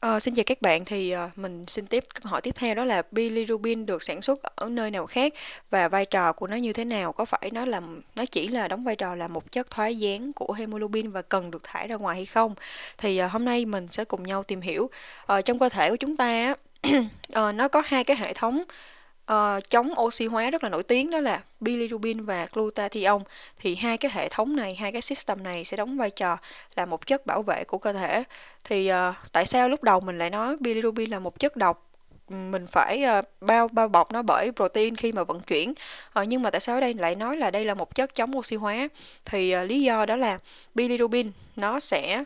À, xin chào các bạn thì à, mình xin tiếp câu hỏi tiếp theo đó là bilirubin được sản xuất ở nơi nào khác và vai trò của nó như thế nào có phải nó là nó chỉ là đóng vai trò là một chất thoái gián của hemoglobin và cần được thải ra ngoài hay không thì à, hôm nay mình sẽ cùng nhau tìm hiểu à, trong cơ thể của chúng ta à, nó có hai cái hệ thống uh, chống oxy hóa rất là nổi tiếng đó là bilirubin và glutathione thì hai cái hệ thống này hai cái system này sẽ đóng vai trò là một chất bảo vệ của cơ thể thì uh, tại sao lúc đầu mình lại nói bilirubin là một chất độc mình phải ờ, bao bao bọc nó bởi protein khi mà vận chuyển ờ, nhưng mà tại sao ở đây lại nói là đây là một chất chống oxy hóa thì uh, lý do đó là bilirubin nó sẽ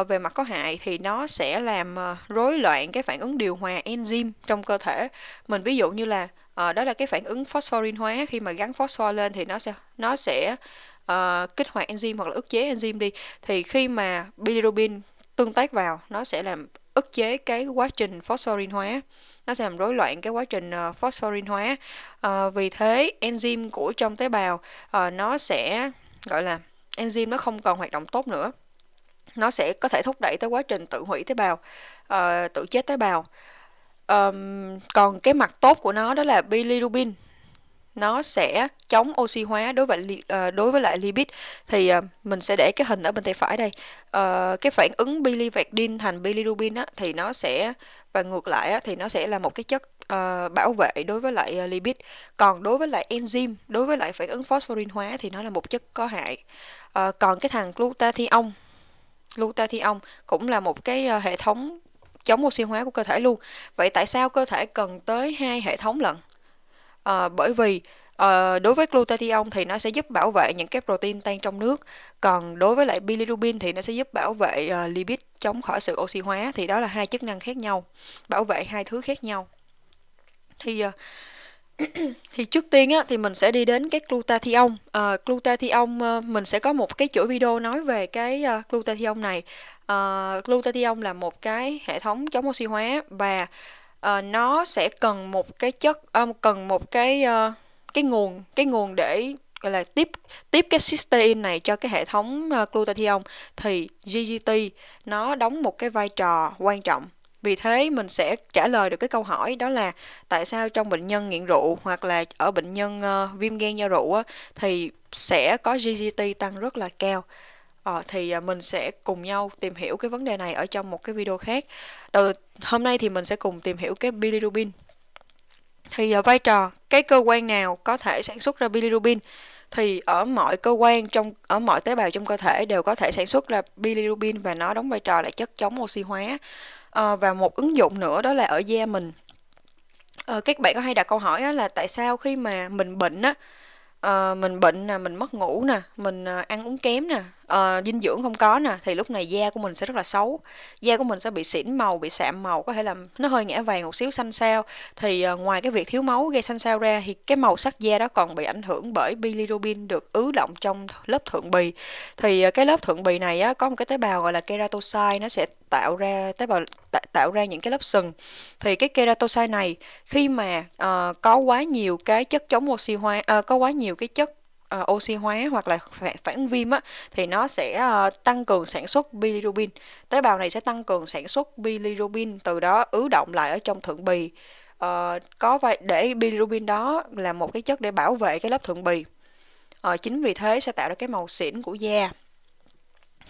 uh, về mặt có hại thì nó sẽ làm uh, rối loạn cái phản ứng điều hòa enzyme trong cơ thể mình ví dụ như là uh, đó là cái phản ứng phosphorin hóa khi mà gắn phosphor lên thì nó sẽ nó sẽ uh, kích hoạt enzyme hoặc là ức chế enzyme đi thì khi mà bilirubin tương tác vào nó sẽ làm ức chế cái quá trình phosphorin hóa nó sẽ làm rối loạn cái quá trình ờ, phosphorin hóa à, vì thế enzyme của trong tế bào uh, nó sẽ gọi là enzyme nó không còn hoạt động tốt nữa nó sẽ có thể thúc đẩy tới quá trình tự hủy tế bào uh, tự chết tế bào um, còn cái mặt tốt của nó đó là bilirubin nó sẽ chống oxy hóa đối với ờ, đối với lại lipid thì ờ, mình sẽ để cái hình ở bên tay phải đây à, cái phản ứng biliverdin thành bilirubin á, thì nó sẽ và ngược lại á, thì nó sẽ là một cái chất uh, bảo vệ đối với lại lipid còn đối với lại enzyme đối với lại phản ứng phosphorin hóa thì nó là một chất có hại à, còn cái thằng glutathione glutathione cũng là một cái hệ thống chống oxy hóa của cơ thể luôn vậy tại sao cơ thể cần tới hai hệ thống lận à, bởi vì à, đối với glutathione thì nó sẽ giúp bảo vệ những cái protein tan trong nước còn đối với lại bilirubin thì nó sẽ giúp bảo vệ à, lipid chống khỏi sự oxy hóa thì đó là hai chức năng khác nhau bảo vệ hai thứ khác nhau thì à, thì trước tiên á, thì mình sẽ đi đến cái glutathione à, glutathione mình sẽ có một cái chuỗi video nói về cái uh, glutathione này uh, glutathione là một cái hệ thống chống oxy hóa và uh, nó sẽ cần một cái chất uh, cần một cái uh, cái nguồn cái nguồn để gọi là tiếp tiếp cái cysteine này cho cái hệ thống uh, glutathione thì GGT nó đóng một cái vai trò quan trọng vì thế mình sẽ trả lời được cái câu hỏi đó là tại sao trong bệnh nhân nghiện rượu hoặc là ở bệnh nhân uh, viêm gan do rượu á, thì sẽ có GGT tăng rất là cao Ờ, thì à, mình sẽ cùng nhau tìm hiểu cái vấn đề này ở trong một cái video khác. Đầu, hôm nay thì mình sẽ cùng tìm hiểu cái bilirubin. Thì à, vai trò cái cơ quan nào có thể sản xuất ra bilirubin? thì ở mọi cơ quan trong ở mọi tế bào trong cơ thể đều có thể sản xuất ra bilirubin và nó đóng vai trò là chất chống oxy hóa à, và một ứng dụng nữa đó là ở da mình à, các bạn có hay đặt câu hỏi là tại sao khi mà mình bệnh á à, mình bệnh nè mình mất ngủ nè mình à, ăn uống kém nè uh, dinh dưỡng không có nè thì lúc này da của mình sẽ rất là xấu da của mình sẽ bị xỉn màu bị sạm màu có thể là nó hơi ngã vàng một xíu xanh xao thì uh, ngoài cái việc thiếu máu gây xanh xao ra thì cái màu sắc da đó còn bị ảnh hưởng bởi bilirubin được ứ động trong lớp thượng bì thì uh, cái lớp thượng bì này á, có một cái tế bào gọi là keratocyte nó sẽ tạo ra tế bào tạo ra những cái lớp sừng thì cái keratocyte này khi mà uh, có quá nhiều cái chất chống oxy hóa uh, có quá nhiều cái chất uh, oxy hóa hoặc là phản viêm á, thì nó sẽ uh, tăng cường sản xuất bilirubin. Tế bào này sẽ tăng cường sản xuất bilirubin, từ đó ứ động lại ở trong thượng bì. Uh, có vai để bilirubin đó là một cái chất để bảo vệ cái lớp thượng bì. Uh, chính vì thế sẽ tạo ra cái màu xỉn của da.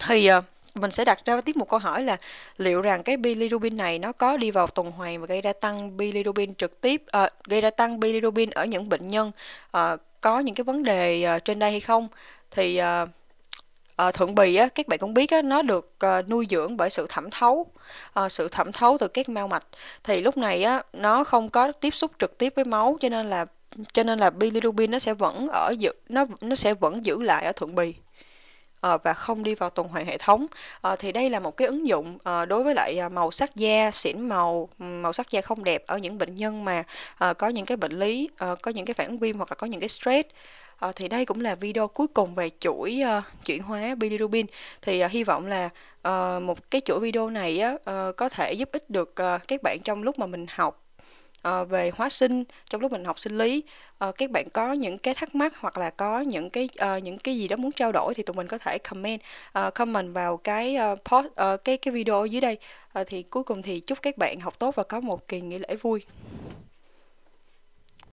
Thì uh, mình sẽ đặt ra tiếp một câu hỏi là liệu rằng cái bilirubin này nó có đi vào tuần hoàn và gây ra tăng bilirubin trực tiếp à, gây ra tăng bilirubin ở những bệnh nhân à, có những cái vấn đề à, trên đây hay không thì à, À, thượng bì á, các bạn cũng biết á, nó được à, nuôi dưỡng bởi sự thẩm thấu à, sự thẩm thấu từ các mao mạch thì lúc này á, nó không có tiếp xúc trực tiếp với máu cho nên là cho nên là bilirubin nó sẽ vẫn ở giữ nó nó sẽ vẫn giữ lại ở thượng bì Ờ, và không đi vào tuần hoàn hệ thống ờ, thì đây là một cái ứng dụng ờ, đối với lại màu sắc da xỉn màu màu sắc da không đẹp ở những bệnh nhân mà có những cái bệnh lý có những cái phản viêm hoặc là có những cái stress À, thì đây cũng là video cuối cùng về chuỗi uh, chuyển hóa bilirubin thì uh, hy vọng là uh, một cái chuỗi video này á, uh, có thể giúp ích được uh, các bạn trong lúc mà mình học Ờ, về hóa sinh trong lúc mình học sinh lý ờ, các bạn có những cái thắc mắc hoặc là có những cái ờ, những cái gì đó muốn trao đổi thì tụi mình có thể comment comment vào cái post cái cái video dưới đây thì cuối cùng thì chúc các bạn học tốt và có một kỳ nghỉ lễ vui